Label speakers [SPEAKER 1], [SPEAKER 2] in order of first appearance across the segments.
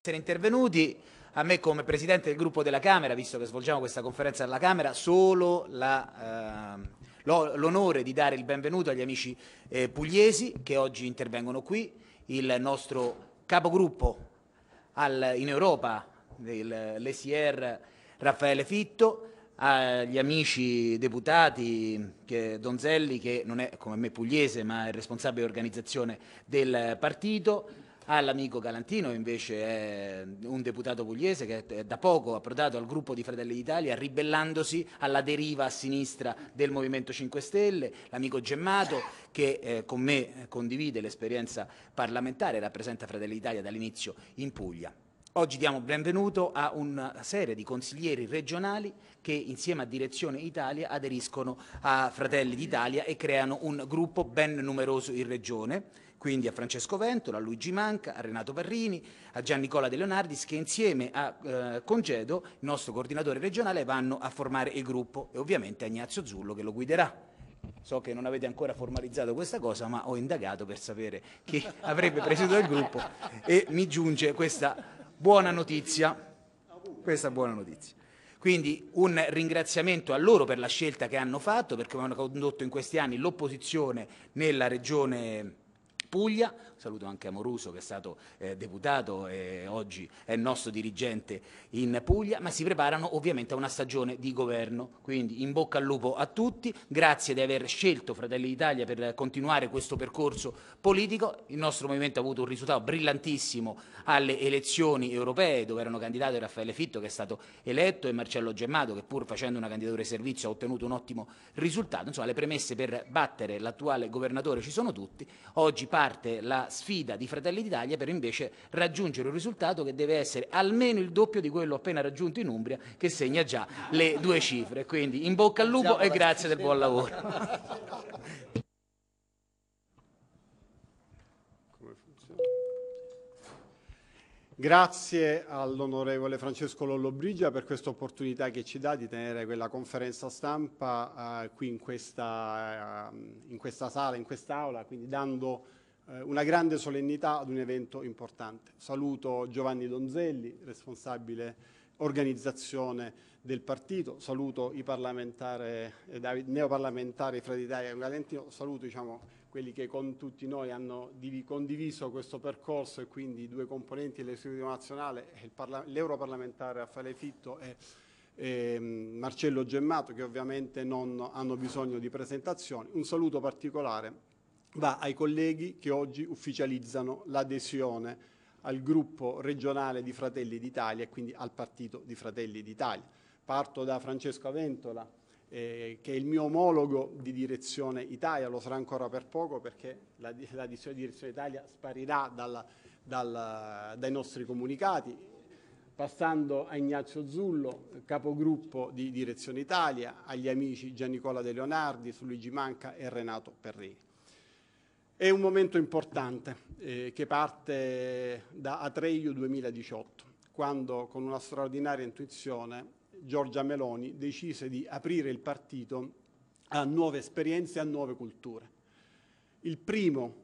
[SPEAKER 1] essere intervenuti. A me come Presidente del gruppo della Camera, visto che svolgiamo questa conferenza alla Camera, solo ehm, l'onore eh, di dare il benvenuto agli amici eh, pugliesi che oggi intervengono qui, il nostro capogruppo al, in Europa dell'ESIR Raffaele Fitto, agli amici deputati che, Donzelli che non è come me pugliese ma è responsabile organizzazione del partito, all'amico Galantino invece è un deputato pugliese che da poco ha approdato al gruppo di Fratelli d'Italia ribellandosi alla deriva a sinistra del Movimento 5 Stelle, l'amico Gemmato che eh, con me condivide l'esperienza parlamentare e rappresenta Fratelli d'Italia dall'inizio in Puglia. Oggi diamo benvenuto a una serie di consiglieri regionali che insieme a Direzione Italia aderiscono a Fratelli d'Italia e creano un gruppo ben numeroso in regione quindi a Francesco Ventola, a Luigi Manca, a Renato Parrini, a Gian Nicola De Leonardis che insieme a eh, Congedo, il nostro coordinatore regionale, vanno a formare il gruppo e ovviamente a Ignazio Zullo che lo guiderà. So che non avete ancora formalizzato questa cosa, ma ho indagato per sapere chi avrebbe presieduto il gruppo e mi giunge questa buona notizia. Questa buona notizia. Quindi un ringraziamento a loro per la scelta che hanno fatto, perché hanno condotto in questi anni l'opposizione nella regione Puglia, saluto anche Amoruso che è stato eh, deputato e oggi è nostro dirigente in Puglia, ma si preparano ovviamente a una stagione di governo, quindi in bocca al lupo a tutti, grazie di aver scelto Fratelli d'Italia per continuare questo percorso politico, il nostro movimento ha avuto un risultato brillantissimo alle elezioni europee dove erano candidati Raffaele Fitto che è stato eletto e Marcello Gemmato che pur facendo una candidatura di servizio ha ottenuto un ottimo risultato, insomma le premesse per battere l'attuale governatore ci sono tutti, oggi parte la sfida di Fratelli d'Italia per invece raggiungere un risultato che deve essere almeno il doppio di quello appena raggiunto in Umbria, che segna già le due cifre. Quindi in bocca al lupo e grazie del buon lavoro.
[SPEAKER 2] Grazie all'onorevole Francesco Lollobrigia per questa opportunità che ci dà di tenere quella conferenza stampa eh, qui in questa, eh, in questa sala, in quest'aula, quindi dando eh, una grande solennità ad un evento importante. Saluto Giovanni Donzelli, responsabile organizzazione del partito, saluto i parlamentari, eh, neoparlamentari Fratelli d'Italia e Valentino, saluto diciamo, quelli che con tutti noi hanno condiviso questo percorso e quindi i due componenti dell'esecutivo nazionale, l'europarlamentare Raffaele Fitto e, e ehm, Marcello Gemmato che ovviamente non hanno bisogno di presentazioni. Un saluto particolare va ai colleghi che oggi ufficializzano l'adesione al gruppo regionale di Fratelli d'Italia e quindi al partito di Fratelli d'Italia. Parto da Francesco Aventola, eh, che è il mio omologo di Direzione Italia, lo sarà ancora per poco perché la, la Direzione Italia sparirà dalla, dalla, dai nostri comunicati, passando a Ignazio Zullo, capogruppo di Direzione Italia, agli amici Giannicola De Leonardi, Luigi Manca e Renato Perrini. È un momento importante eh, che parte da Atreiu 2018, quando con una straordinaria intuizione Giorgia Meloni decise di aprire il partito a nuove esperienze, a nuove culture. Il primo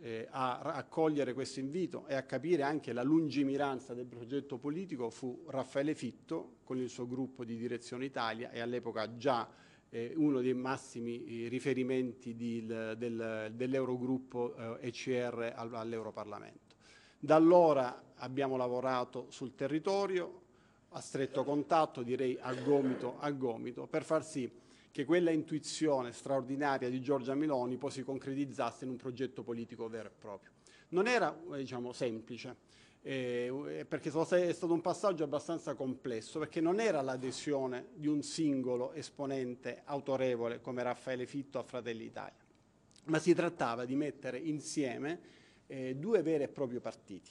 [SPEAKER 2] eh, a raccogliere questo invito e a capire anche la lungimiranza del progetto politico fu Raffaele Fitto con il suo gruppo di Direzione Italia e all'epoca già eh, uno dei massimi eh, riferimenti di, del, dell'Eurogruppo eh, ECR all'Europarlamento. Da allora abbiamo lavorato sul territorio, a stretto contatto, direi a gomito a gomito, per far sì che quella intuizione straordinaria di Giorgia Meloni poi si concretizzasse in un progetto politico vero e proprio. Non era eh, diciamo, semplice, eh, eh, perché è stato un passaggio abbastanza complesso, perché non era l'adesione di un singolo esponente autorevole come Raffaele Fitto a Fratelli Italia, ma si trattava di mettere insieme eh, due veri e propri partiti.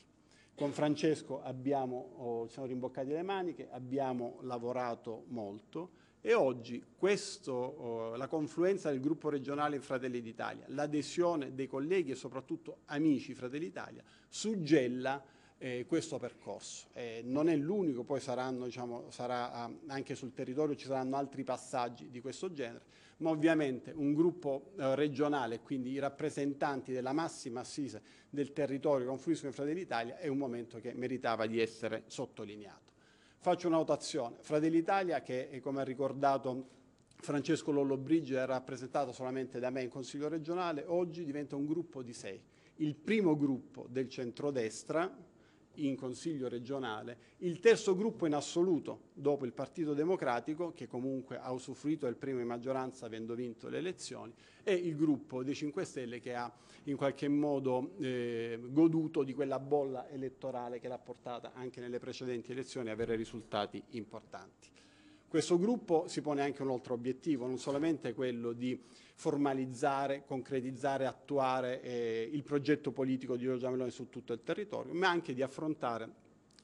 [SPEAKER 2] Con Francesco abbiamo, oh, ci siamo rimboccati le maniche, abbiamo lavorato molto e oggi questo, oh, la confluenza del gruppo regionale Fratelli d'Italia, l'adesione dei colleghi e soprattutto amici Fratelli d'Italia, suggella eh, questo percorso. Eh, non è l'unico, poi saranno, diciamo, sarà, ah, anche sul territorio ci saranno altri passaggi di questo genere, ma ovviamente un gruppo eh, regionale, quindi i rappresentanti della massima assise del territorio che confluiscono in Fratelli d'Italia, è un momento che meritava di essere sottolineato. Faccio una notazione. Fratelli d'Italia, che eh, come ha ricordato Francesco Lollobrigio, è rappresentato solamente da me in Consiglio regionale, oggi diventa un gruppo di sei. Il primo gruppo del centrodestra, in Consiglio regionale, il terzo gruppo in assoluto dopo il Partito Democratico, che comunque ha usufruito del primo in maggioranza avendo vinto le elezioni, e il gruppo dei 5 Stelle che ha in qualche modo eh, goduto di quella bolla elettorale che l'ha portata anche nelle precedenti elezioni a avere risultati importanti. Questo gruppo si pone anche un altro obiettivo, non solamente quello di formalizzare, concretizzare, attuare eh, il progetto politico di Giorgia Meloni su tutto il territorio, ma anche di affrontare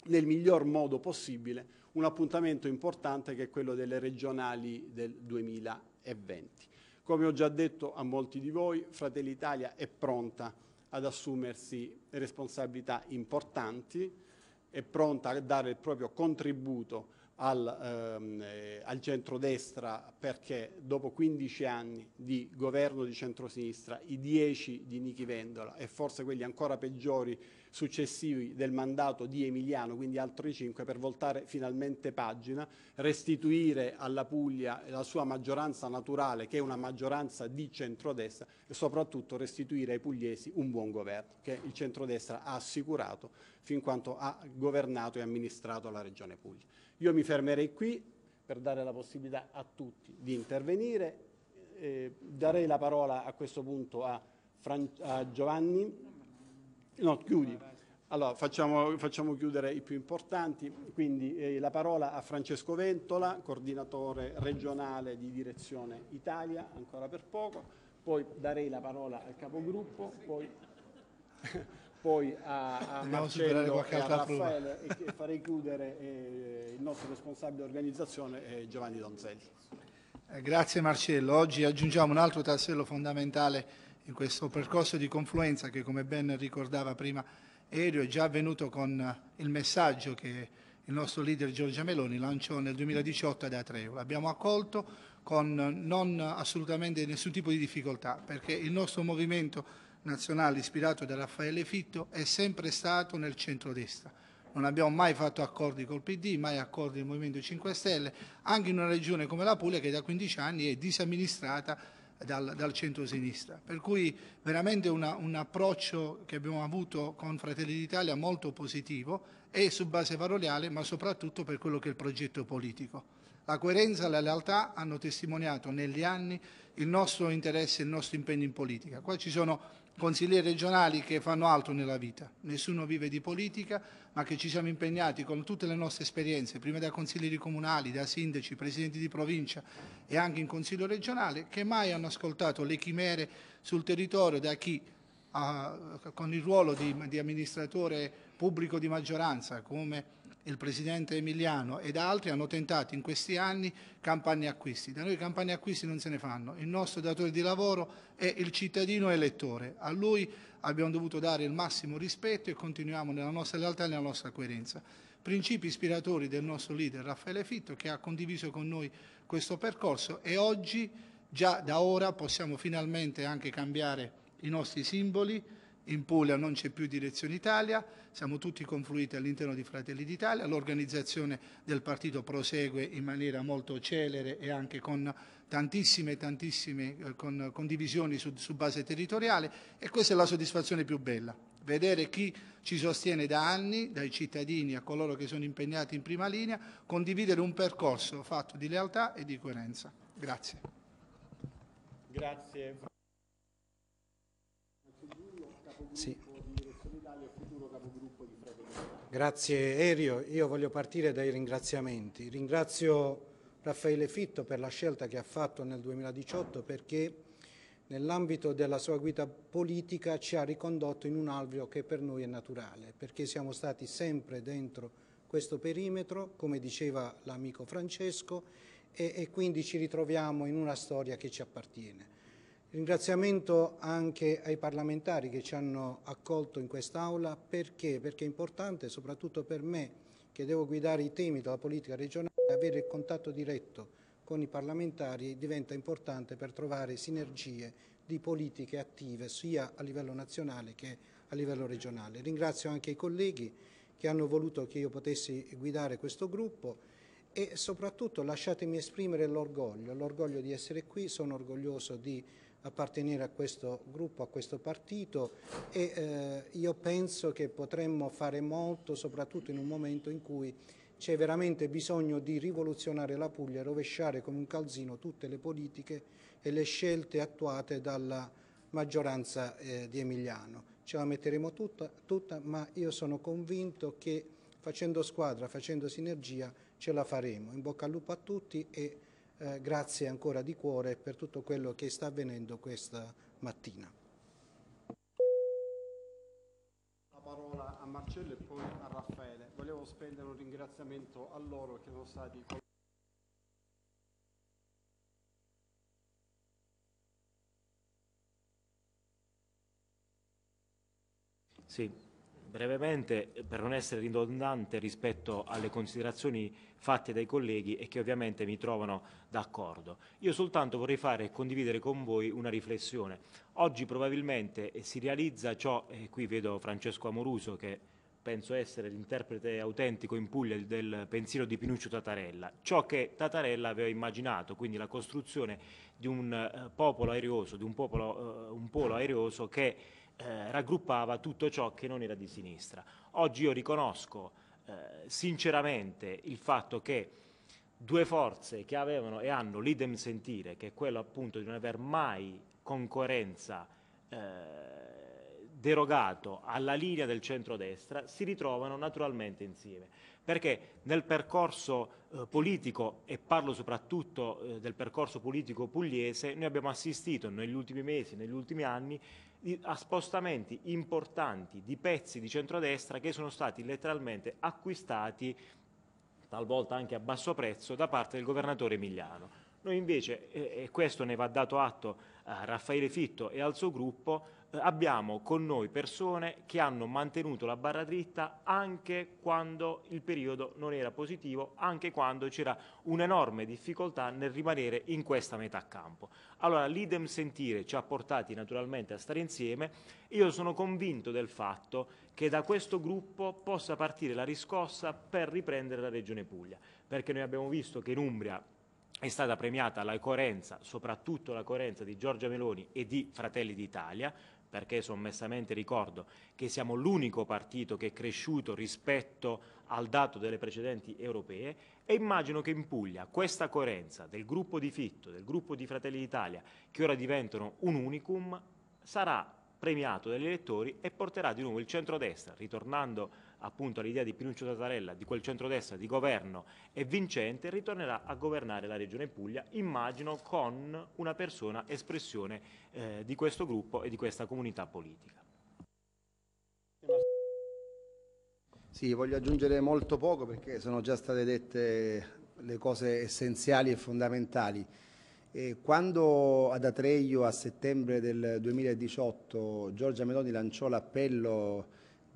[SPEAKER 2] nel miglior modo possibile un appuntamento importante che è quello delle regionali del 2020. Come ho già detto a molti di voi, Fratelli Italia è pronta ad assumersi responsabilità importanti, è pronta a dare il proprio contributo al, ehm, eh, al centrodestra perché dopo 15 anni di governo di centrosinistra, i 10 di Nichi Vendola e forse quelli ancora peggiori successivi del mandato di Emiliano, quindi altri cinque, per voltare finalmente pagina, restituire alla Puglia la sua maggioranza naturale, che è una maggioranza di centrodestra, e soprattutto restituire ai pugliesi un buon governo, che il centrodestra ha assicurato fin quanto ha governato e amministrato la Regione Puglia. Io mi fermerei qui per dare la possibilità a tutti di intervenire. Eh, darei la parola a questo punto a, Fran a Giovanni. No, chiudi. Allora, facciamo, facciamo, chiudere i più importanti, quindi eh, la parola a Francesco Ventola, coordinatore regionale di direzione Italia, ancora per poco, poi darei la parola al capogruppo, poi, poi a, a Marcello e a Raffaele e, farei chiudere eh, il nostro responsabile organizzazione eh, Giovanni Donzelli.
[SPEAKER 3] Eh, grazie Marcello, oggi aggiungiamo un altro tassello fondamentale in questo percorso di confluenza che come ben ricordava prima Elio è già avvenuto con il messaggio che il nostro leader Giorgia Meloni lanciò nel 2018 ad Atreo. L'abbiamo accolto con non assolutamente nessun tipo di difficoltà perché il nostro movimento nazionale ispirato da Raffaele Fitto è sempre stato nel centrodestra. Non abbiamo mai fatto accordi col PD, mai accordi del Movimento 5 Stelle, anche in una regione come la Puglia che da 15 anni è disamministrata dal, dal centro-sinistra. Per cui veramente una, un approccio che abbiamo avuto con Fratelli d'Italia molto positivo e su base valoriale, ma soprattutto per quello che è il progetto politico. La coerenza e la lealtà hanno testimoniato negli anni il nostro interesse e il nostro impegno in politica. Qua ci sono consiglieri regionali che fanno altro nella vita, nessuno vive di politica, ma che ci siamo impegnati con tutte le nostre esperienze, prima da consiglieri comunali, da sindaci, presidenti di provincia e anche in consiglio regionale, che mai hanno ascoltato le chimere sul territorio da chi ha, ah, con il ruolo di, di amministratore pubblico di maggioranza, come il Presidente Emiliano ed altri hanno tentato in questi anni campagne acquisti. Da noi campagne acquisti non se ne fanno, il nostro datore di lavoro è il cittadino elettore, a lui abbiamo dovuto dare il massimo rispetto e continuiamo nella nostra lealtà e nella nostra coerenza. Principi ispiratori del nostro leader Raffaele Fitto che ha condiviso con noi questo percorso e oggi, già da ora, possiamo finalmente anche cambiare i nostri simboli, in Puglia non c'è più Direzione Italia, siamo tutti confluiti all'interno di Fratelli d'Italia, l'organizzazione del partito prosegue in maniera molto celere e anche con tantissime, tantissime eh, con, condivisioni su, su base territoriale e questa è la soddisfazione più bella, vedere chi ci sostiene da anni, dai cittadini a coloro che sono impegnati in prima linea, condividere un percorso fatto di lealtà e di coerenza. Grazie.
[SPEAKER 2] Grazie. Sì.
[SPEAKER 4] Grazie Erio, io voglio partire dai ringraziamenti. Ringrazio Raffaele Fitto per la scelta che ha fatto nel 2018 perché nell'ambito della sua guida politica ci ha ricondotto in un alveo che per noi è naturale, perché siamo stati sempre dentro questo perimetro, come diceva l'amico Francesco, e, e quindi ci ritroviamo in una storia che ci appartiene. Ringraziamento anche ai parlamentari che ci hanno accolto in quest'Aula perché? perché è importante soprattutto per me che devo guidare i temi della politica regionale avere il contatto diretto con i parlamentari diventa importante per trovare sinergie di politiche attive sia a livello nazionale che a livello regionale. Ringrazio anche i colleghi che hanno voluto che io potessi guidare questo gruppo e soprattutto lasciatemi esprimere l'orgoglio, l'orgoglio di essere qui, sono orgoglioso di appartenere a questo gruppo, a questo partito e eh, io penso che potremmo fare molto soprattutto in un momento in cui c'è veramente bisogno di rivoluzionare la Puglia e rovesciare come un calzino tutte le politiche e le scelte attuate dalla maggioranza eh, di Emiliano. Ce la metteremo tutta, tutta, ma io sono convinto che facendo squadra, facendo sinergia ce la faremo. In bocca al lupo a tutti e eh, grazie ancora di cuore per tutto quello che sta avvenendo questa mattina.
[SPEAKER 2] La parola a Marcello e poi a Raffaele. Volevo spendere un ringraziamento a loro che sono stati...
[SPEAKER 5] Sì, brevemente eh, per non essere ridondante rispetto alle considerazioni fatte dai colleghi e che ovviamente mi trovano d'accordo. Io soltanto vorrei fare e condividere con voi una riflessione. Oggi probabilmente eh, si realizza ciò, e eh, qui vedo Francesco Amoruso che penso essere l'interprete autentico in Puglia del pensiero di Pinuccio Tatarella, ciò che Tatarella aveva immaginato, quindi la costruzione di un popolo aereoso, di un, popolo, un polo aereoso che eh, raggruppava tutto ciò che non era di sinistra. Oggi io riconosco eh, sinceramente il fatto che due forze che avevano e hanno l'idem sentire, che è quello appunto di non aver mai concorrenza eh, derogato alla linea del centrodestra, si ritrovano naturalmente insieme. Perché nel percorso eh, politico, e parlo soprattutto eh, del percorso politico pugliese, noi abbiamo assistito negli ultimi mesi, negli ultimi anni, a spostamenti importanti di pezzi di centrodestra che sono stati letteralmente acquistati talvolta anche a basso prezzo da parte del governatore Emiliano. Noi invece, e questo ne va dato atto a Raffaele Fitto e al suo gruppo, eh, abbiamo con noi persone che hanno mantenuto la barra dritta anche quando il periodo non era positivo, anche quando c'era un'enorme difficoltà nel rimanere in questa metà campo. Allora l'idem sentire ci ha portati naturalmente a stare insieme, io sono convinto del fatto che da questo gruppo possa partire la riscossa per riprendere la Regione Puglia, perché noi abbiamo visto che in Umbria è stata premiata la coerenza, soprattutto la coerenza di Giorgia Meloni e di Fratelli d'Italia, perché sommessamente ricordo che siamo l'unico partito che è cresciuto rispetto al dato delle precedenti europee e immagino che in Puglia questa coerenza del gruppo di Fitto, del gruppo di Fratelli d'Italia, che ora diventano un unicum, sarà premiato dagli elettori e porterà di nuovo il centrodestra, ritornando appunto all'idea di Pinuccio Tattarella, di quel centrodestra di governo e vincente, ritornerà a governare la regione Puglia, immagino con una persona espressione eh, di questo gruppo e di questa comunità politica.
[SPEAKER 6] Sì, voglio aggiungere molto poco perché sono già state dette le cose essenziali e fondamentali. E quando ad Atreio a settembre del 2018 Giorgia Meloni lanciò l'appello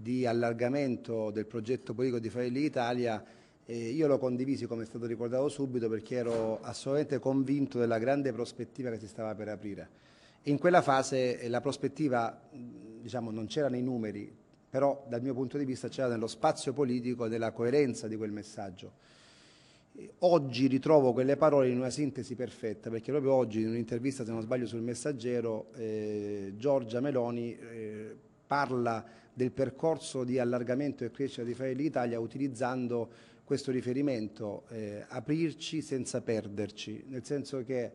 [SPEAKER 6] di allargamento del progetto politico di Fratelli d'Italia eh, io lo condivisi, come è stato ricordato subito, perché ero assolutamente convinto della grande prospettiva che si stava per aprire. In quella fase eh, la prospettiva diciamo, non c'era nei numeri, però dal mio punto di vista c'era nello spazio politico e nella coerenza di quel messaggio. Oggi ritrovo quelle parole in una sintesi perfetta, perché proprio oggi in un'intervista, se non sbaglio, sul messaggero, eh, Giorgia Meloni eh, parla del percorso di allargamento e crescita di Fratelli d'Italia utilizzando questo riferimento, eh, aprirci senza perderci, nel senso che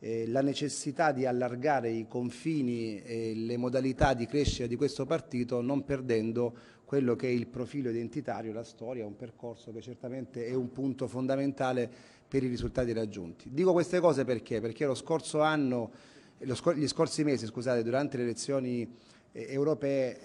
[SPEAKER 6] eh, la necessità di allargare i confini e le modalità di crescita di questo partito non perdendo quello che è il profilo identitario, la storia, un percorso che certamente è un punto fondamentale per i risultati raggiunti. Dico queste cose perché? Perché lo scorso anno, lo scor gli scorsi mesi, scusate, durante le elezioni europee,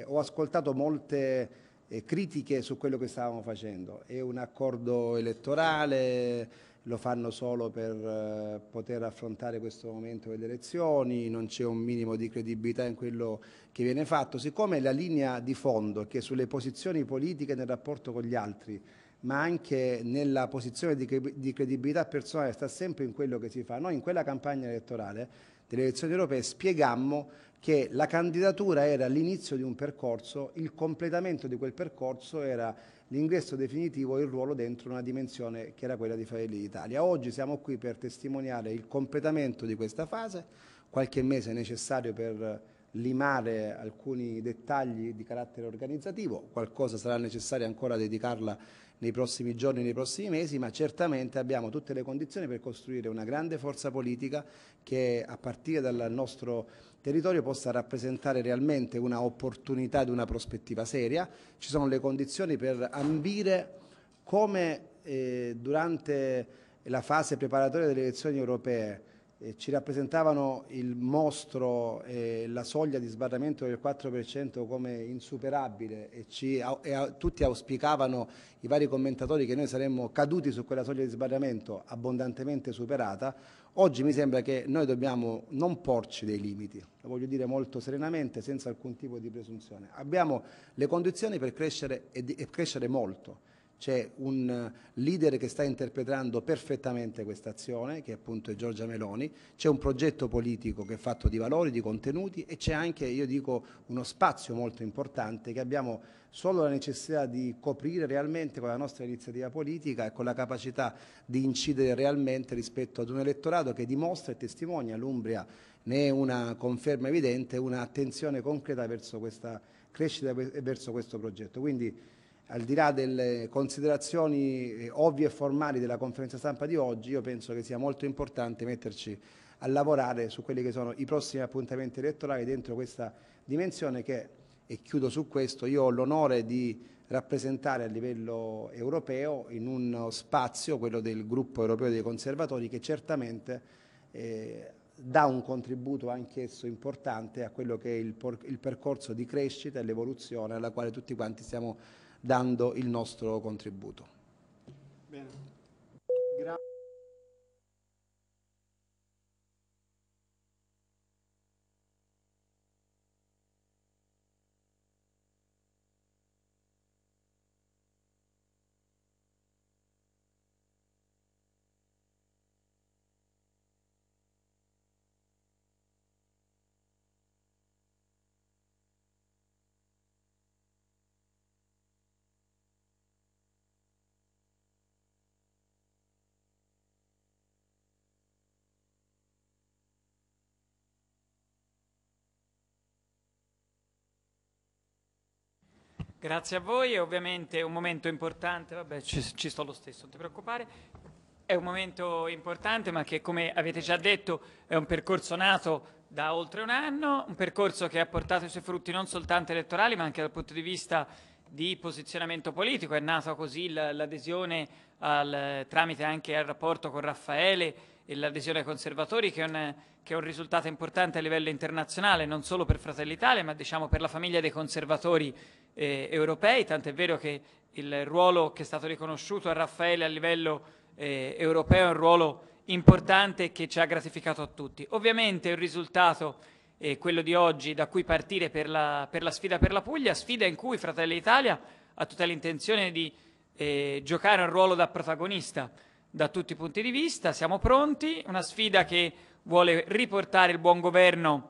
[SPEAKER 6] eh, ho ascoltato molte eh, critiche su quello che stavamo facendo. È un accordo elettorale, lo fanno solo per eh, poter affrontare questo momento delle elezioni, non c'è un minimo di credibilità in quello che viene fatto. Siccome la linea di fondo che sulle posizioni politiche nel rapporto con gli altri ma anche nella posizione di credibilità personale sta sempre in quello che si fa. Noi in quella campagna elettorale delle elezioni europee spiegammo che la candidatura era l'inizio di un percorso, il completamento di quel percorso era l'ingresso definitivo e il ruolo dentro una dimensione che era quella di Fratelli d'Italia. Oggi siamo qui per testimoniare il completamento di questa fase, qualche mese necessario per limare alcuni dettagli di carattere organizzativo, qualcosa sarà necessario ancora dedicarla a nei prossimi giorni, nei prossimi mesi, ma certamente abbiamo tutte le condizioni per costruire una grande forza politica che a partire dal nostro territorio possa rappresentare realmente un'opportunità ed una prospettiva seria. Ci sono le condizioni per ambire come eh, durante la fase preparatoria delle elezioni europee eh, ci rappresentavano il mostro e la soglia di sbarramento del 4% come insuperabile e, ci, e a, tutti auspicavano i vari commentatori che noi saremmo caduti su quella soglia di sbarramento abbondantemente superata, oggi mi sembra che noi dobbiamo non porci dei limiti, lo voglio dire molto serenamente, senza alcun tipo di presunzione. Abbiamo le condizioni per crescere e, di, e crescere molto c'è un eh, leader che sta interpretando perfettamente questa azione, che appunto è Giorgia Meloni, c'è un progetto politico che è fatto di valori, di contenuti e c'è anche, io dico, uno spazio molto importante che abbiamo solo la necessità di coprire realmente con la nostra iniziativa politica e con la capacità di incidere realmente rispetto ad un elettorato che dimostra e testimonia l'Umbria ne è una conferma evidente, un'attenzione concreta verso questa crescita e verso questo progetto. Quindi al di là delle considerazioni eh, ovvie e formali della conferenza stampa di oggi, io penso che sia molto importante metterci a lavorare su quelli che sono i prossimi appuntamenti elettorali dentro questa dimensione che, e chiudo su questo, io ho l'onore di rappresentare a livello europeo in un spazio, quello del gruppo europeo dei conservatori, che certamente eh, dà un contributo anch'esso importante a quello che è il, il percorso di crescita e l'evoluzione alla quale tutti quanti stiamo dando il nostro contributo.
[SPEAKER 2] Bene.
[SPEAKER 7] Grazie a voi, è ovviamente un momento importante, vabbè ci, ci sto lo stesso, non ti preoccupare, è un momento importante ma che come avete già detto è un percorso nato da oltre un anno, un percorso che ha portato i suoi frutti non soltanto elettorali ma anche dal punto di vista di posizionamento politico, è nata così l'adesione tramite anche il rapporto con Raffaele l'adesione ai conservatori che è, un, che è, un, risultato importante a livello internazionale, non solo per Fratelli Italia, ma diciamo per la famiglia dei conservatori eh, europei, tant'è vero che il ruolo che è stato riconosciuto a Raffaele a livello eh, europeo è un ruolo importante che ci ha gratificato a tutti. Ovviamente il risultato è eh, quello di oggi da cui partire per la, per la sfida per la Puglia, sfida in cui Fratelli Italia ha tutta l'intenzione di eh, giocare un ruolo da protagonista da tutti i punti di vista, siamo pronti, una sfida che vuole riportare il buon governo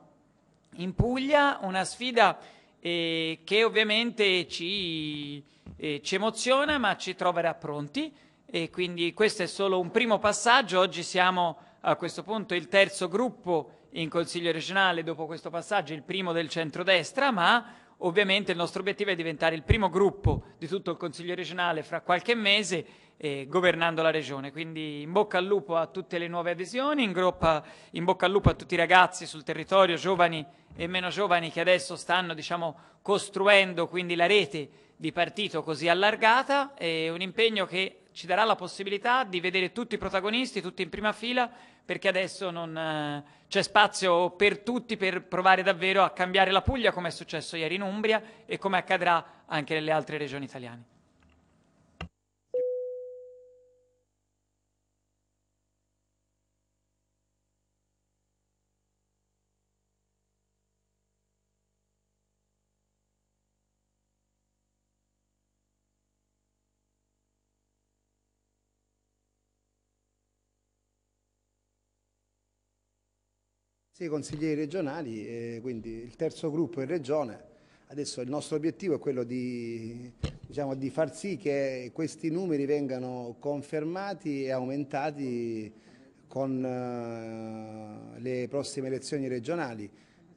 [SPEAKER 7] in Puglia, una sfida eh, che ovviamente ci, eh, ci, emoziona ma ci troverà pronti e quindi questo è solo un primo passaggio, oggi siamo a questo punto il terzo gruppo in Consiglio regionale dopo questo passaggio, il primo del centrodestra, ma Ovviamente il nostro obiettivo è diventare il primo gruppo di tutto il Consiglio regionale fra qualche mese eh, governando la regione. Quindi in bocca al lupo a tutte le nuove adesioni, in, groppa, in, bocca al lupo a tutti i ragazzi sul territorio, giovani e meno giovani che adesso stanno diciamo, costruendo quindi la rete di partito così allargata. È un impegno che ci darà la possibilità di vedere tutti i protagonisti, tutti in prima fila, perché adesso non eh, c'è spazio per tutti per provare davvero a cambiare la Puglia, come è successo ieri in Umbria e come accadrà anche nelle altre regioni italiane.
[SPEAKER 6] Sì, consiglieri regionali, eh, quindi il terzo gruppo in regione. Adesso il nostro obiettivo è quello di, diciamo, di far sì che questi numeri vengano confermati e aumentati con eh, le prossime elezioni regionali.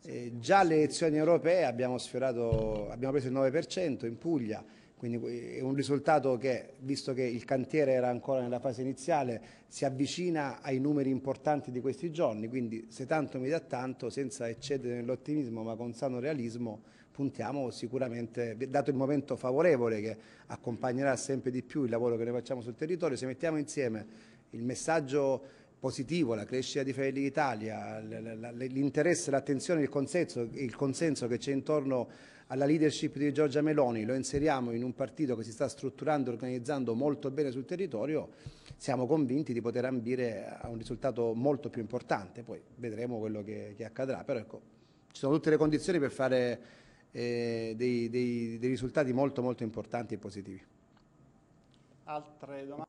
[SPEAKER 6] Eh, già alle elezioni europee abbiamo, sfiorato, abbiamo preso il 9% in Puglia, quindi è un risultato che, visto che il cantiere era ancora nella fase iniziale, si avvicina ai numeri importanti di questi giorni, quindi se tanto mi dà tanto, senza eccedere nell'ottimismo ma con sano realismo, puntiamo sicuramente, dato il momento favorevole che accompagnerà sempre di più il lavoro che noi facciamo sul territorio, se mettiamo insieme il messaggio positivo, la crescita di Fratelli d'Italia, l'interesse, l'attenzione, il consenso, il consenso che c'è intorno alla leadership di Giorgia Meloni, lo inseriamo in un partito che si sta strutturando e organizzando molto bene sul territorio, siamo convinti di poter ambire a un risultato molto più importante, poi vedremo quello che, che accadrà, però ecco, ci sono tutte le condizioni per fare eh, dei, dei, dei risultati molto molto importanti e positivi.
[SPEAKER 2] Altre domande?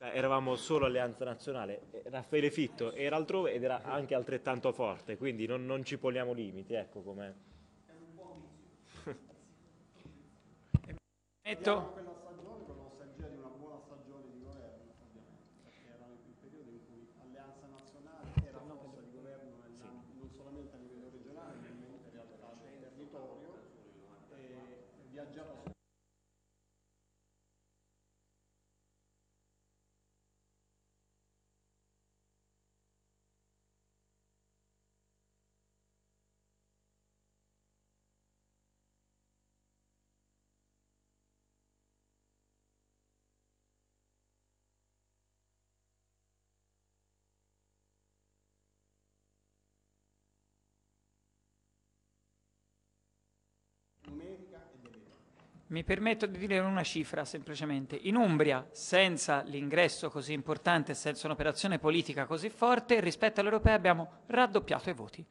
[SPEAKER 5] Eravamo solo alleanza nazionale, eh, Raffaele Fitto era altrove ed era anche altrettanto forte, quindi non, non ci poniamo limiti, ecco com'è.
[SPEAKER 7] Metto. Mi permetto di dire una cifra semplicemente. In Umbria, senza l'ingresso così importante, senza un'operazione politica così forte, rispetto all'europea abbiamo raddoppiato i voti.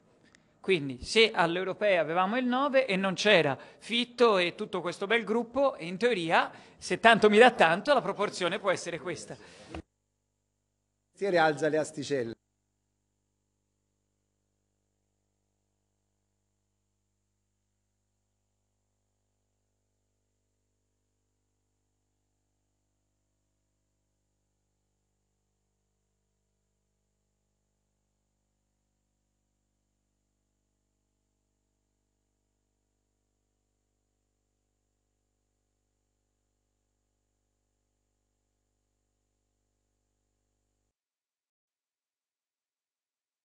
[SPEAKER 7] Quindi se all'europea avevamo il 9 e non c'era Fitto e tutto questo bel gruppo, in teoria, se tanto mi dà tanto, la proporzione può essere questa.
[SPEAKER 6] Si rialza le asticelle.